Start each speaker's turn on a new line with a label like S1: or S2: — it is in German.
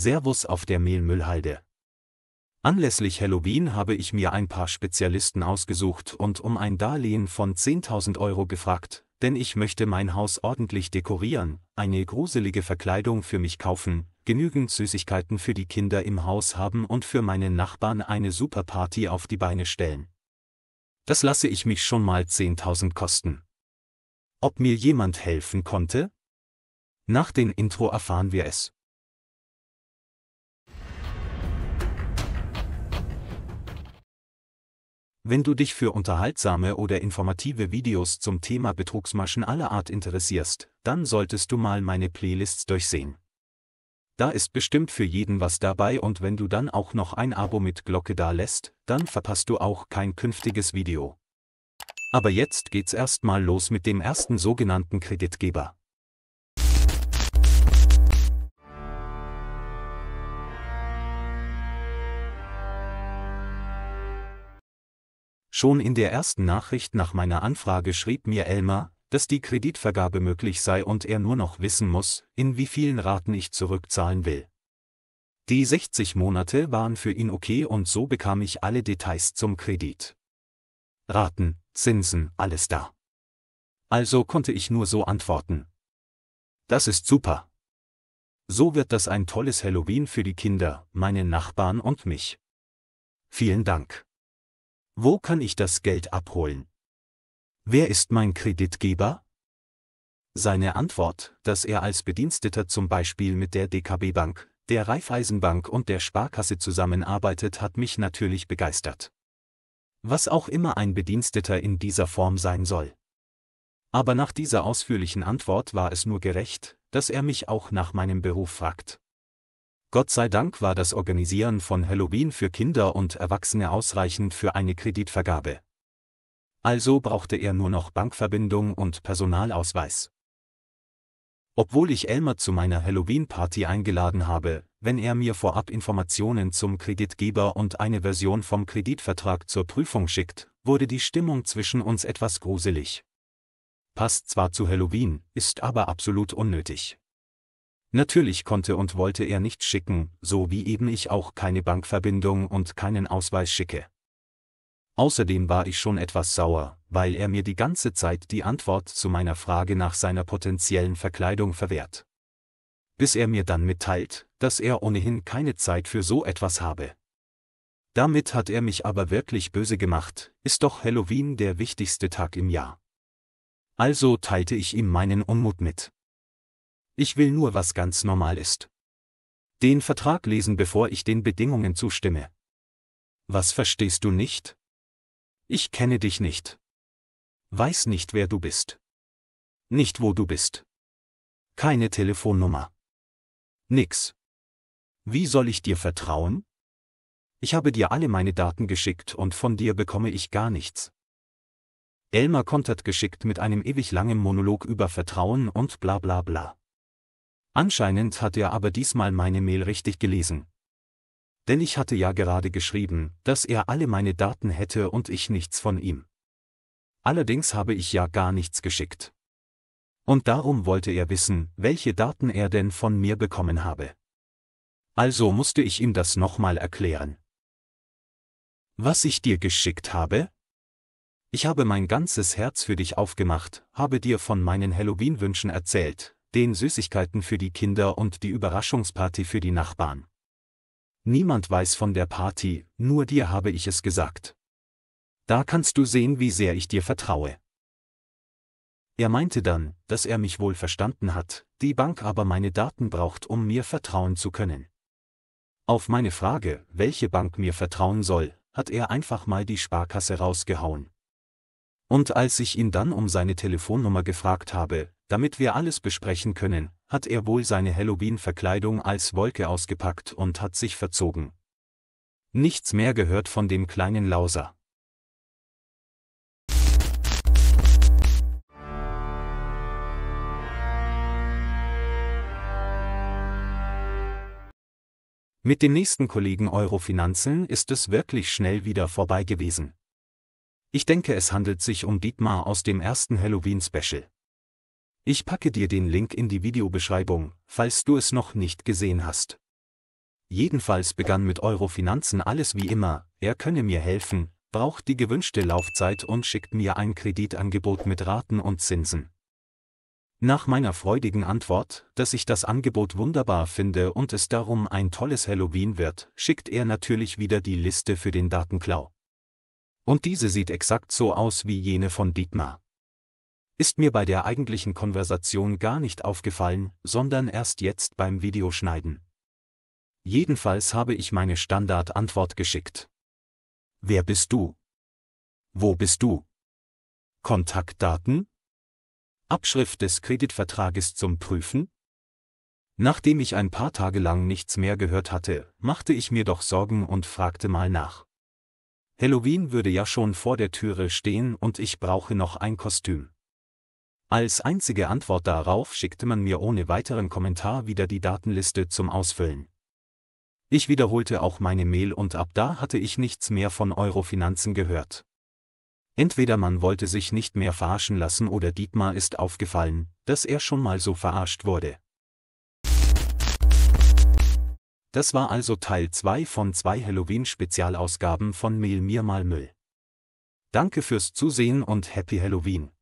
S1: Servus auf der Mehlmüllhalde. Anlässlich Halloween habe ich mir ein paar Spezialisten ausgesucht und um ein Darlehen von 10.000 Euro gefragt, denn ich möchte mein Haus ordentlich dekorieren, eine gruselige Verkleidung für mich kaufen, genügend Süßigkeiten für die Kinder im Haus haben und für meine Nachbarn eine Superparty auf die Beine stellen. Das lasse ich mich schon mal 10.000 kosten. Ob mir jemand helfen konnte? Nach dem Intro erfahren wir es. Wenn du dich für unterhaltsame oder informative Videos zum Thema Betrugsmaschen aller Art interessierst, dann solltest du mal meine Playlists durchsehen. Da ist bestimmt für jeden was dabei und wenn du dann auch noch ein Abo mit Glocke da lässt, dann verpasst du auch kein künftiges Video. Aber jetzt geht's erstmal los mit dem ersten sogenannten Kreditgeber. Schon in der ersten Nachricht nach meiner Anfrage schrieb mir Elmar, dass die Kreditvergabe möglich sei und er nur noch wissen muss, in wie vielen Raten ich zurückzahlen will. Die 60 Monate waren für ihn okay und so bekam ich alle Details zum Kredit. Raten, Zinsen, alles da. Also konnte ich nur so antworten. Das ist super. So wird das ein tolles Halloween für die Kinder, meine Nachbarn und mich. Vielen Dank. Wo kann ich das Geld abholen? Wer ist mein Kreditgeber? Seine Antwort, dass er als Bediensteter zum Beispiel mit der DKB Bank, der Raiffeisenbank und der Sparkasse zusammenarbeitet, hat mich natürlich begeistert. Was auch immer ein Bediensteter in dieser Form sein soll. Aber nach dieser ausführlichen Antwort war es nur gerecht, dass er mich auch nach meinem Beruf fragt. Gott sei Dank war das Organisieren von Halloween für Kinder und Erwachsene ausreichend für eine Kreditvergabe. Also brauchte er nur noch Bankverbindung und Personalausweis. Obwohl ich Elmer zu meiner Halloween-Party eingeladen habe, wenn er mir vorab Informationen zum Kreditgeber und eine Version vom Kreditvertrag zur Prüfung schickt, wurde die Stimmung zwischen uns etwas gruselig. Passt zwar zu Halloween, ist aber absolut unnötig. Natürlich konnte und wollte er nicht schicken, so wie eben ich auch keine Bankverbindung und keinen Ausweis schicke. Außerdem war ich schon etwas sauer, weil er mir die ganze Zeit die Antwort zu meiner Frage nach seiner potenziellen Verkleidung verwehrt. Bis er mir dann mitteilt, dass er ohnehin keine Zeit für so etwas habe. Damit hat er mich aber wirklich böse gemacht, ist doch Halloween der wichtigste Tag im Jahr. Also teilte ich ihm meinen Unmut mit. Ich will nur, was ganz normal ist. Den Vertrag lesen, bevor ich den Bedingungen zustimme. Was verstehst du nicht? Ich kenne dich nicht. Weiß nicht, wer du bist. Nicht, wo du bist. Keine Telefonnummer. Nix. Wie soll ich dir vertrauen? Ich habe dir alle meine Daten geschickt und von dir bekomme ich gar nichts. Elmer kontert geschickt mit einem ewig langen Monolog über Vertrauen und bla bla bla. Anscheinend hat er aber diesmal meine Mail richtig gelesen. Denn ich hatte ja gerade geschrieben, dass er alle meine Daten hätte und ich nichts von ihm. Allerdings habe ich ja gar nichts geschickt. Und darum wollte er wissen, welche Daten er denn von mir bekommen habe. Also musste ich ihm das nochmal erklären. Was ich dir geschickt habe? Ich habe mein ganzes Herz für dich aufgemacht, habe dir von meinen Halloween-Wünschen erzählt, den Süßigkeiten für die Kinder und die Überraschungsparty für die Nachbarn. Niemand weiß von der Party, nur dir habe ich es gesagt. Da kannst du sehen, wie sehr ich dir vertraue. Er meinte dann, dass er mich wohl verstanden hat, die Bank aber meine Daten braucht, um mir vertrauen zu können. Auf meine Frage, welche Bank mir vertrauen soll, hat er einfach mal die Sparkasse rausgehauen. Und als ich ihn dann um seine Telefonnummer gefragt habe, damit wir alles besprechen können, hat er wohl seine Halloween-Verkleidung als Wolke ausgepackt und hat sich verzogen. Nichts mehr gehört von dem kleinen Lauser. Mit dem nächsten Kollegen Eurofinanzen ist es wirklich schnell wieder vorbei gewesen. Ich denke, es handelt sich um Dietmar aus dem ersten Halloween-Special. Ich packe dir den Link in die Videobeschreibung, falls du es noch nicht gesehen hast. Jedenfalls begann mit Eurofinanzen alles wie immer, er könne mir helfen, braucht die gewünschte Laufzeit und schickt mir ein Kreditangebot mit Raten und Zinsen. Nach meiner freudigen Antwort, dass ich das Angebot wunderbar finde und es darum ein tolles Halloween wird, schickt er natürlich wieder die Liste für den Datenklau. Und diese sieht exakt so aus wie jene von Dietmar ist mir bei der eigentlichen Konversation gar nicht aufgefallen, sondern erst jetzt beim Videoschneiden. Jedenfalls habe ich meine Standardantwort geschickt. Wer bist du? Wo bist du? Kontaktdaten? Abschrift des Kreditvertrages zum Prüfen? Nachdem ich ein paar Tage lang nichts mehr gehört hatte, machte ich mir doch Sorgen und fragte mal nach. Halloween würde ja schon vor der Türe stehen und ich brauche noch ein Kostüm. Als einzige Antwort darauf schickte man mir ohne weiteren Kommentar wieder die Datenliste zum Ausfüllen. Ich wiederholte auch meine Mail und ab da hatte ich nichts mehr von Eurofinanzen gehört. Entweder man wollte sich nicht mehr verarschen lassen oder Dietmar ist aufgefallen, dass er schon mal so verarscht wurde. Das war also Teil 2 von zwei Halloween-Spezialausgaben von Mail mir mal Müll. Danke fürs Zusehen und Happy Halloween!